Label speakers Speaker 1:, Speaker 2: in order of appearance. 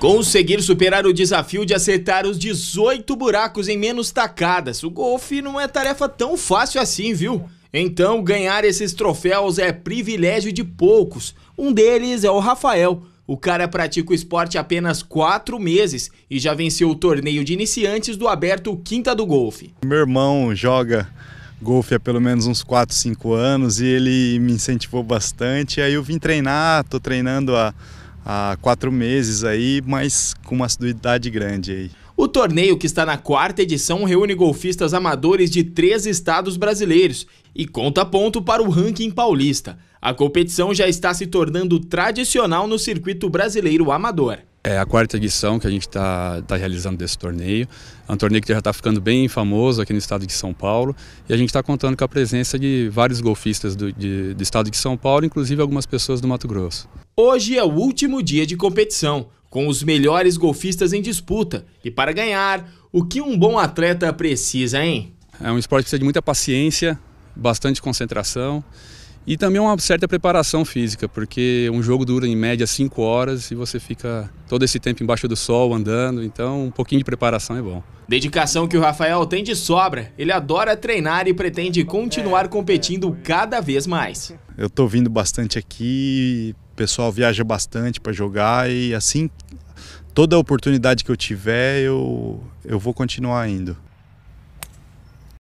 Speaker 1: Conseguir superar o desafio de acertar os 18 buracos em menos tacadas. O golfe não é tarefa tão fácil assim, viu? Então, ganhar esses troféus é privilégio de poucos. Um deles é o Rafael. O cara pratica o esporte há apenas quatro meses e já venceu o torneio de iniciantes do Aberto Quinta do Golfe.
Speaker 2: Meu irmão joga golfe há pelo menos uns 4, 5 anos e ele me incentivou bastante. Aí eu vim treinar, tô treinando há a há quatro meses aí, mas com uma assiduidade grande aí. O torneio, que está na quarta edição, reúne golfistas
Speaker 1: amadores de três estados brasileiros e conta ponto para o ranking paulista. A competição já está se tornando tradicional no circuito brasileiro amador.
Speaker 3: É a quarta edição que a gente está tá realizando desse torneio. É um torneio que já está ficando bem famoso aqui no estado de São Paulo. E a gente está contando com a presença de vários golfistas do, de, do estado de São Paulo, inclusive algumas pessoas do Mato Grosso.
Speaker 1: Hoje é o último dia de competição, com os melhores golfistas em disputa. E para ganhar, o que um bom atleta precisa,
Speaker 3: hein? É um esporte que precisa de muita paciência, bastante concentração e também uma certa preparação física, porque um jogo dura em média 5 horas e você fica todo esse tempo embaixo do sol andando, então um pouquinho de preparação é bom.
Speaker 1: Dedicação que o Rafael tem de sobra. Ele adora treinar e pretende continuar competindo cada vez mais.
Speaker 3: Eu estou
Speaker 2: vindo bastante aqui, o pessoal viaja bastante para jogar e assim toda oportunidade que eu tiver, eu, eu vou continuar indo.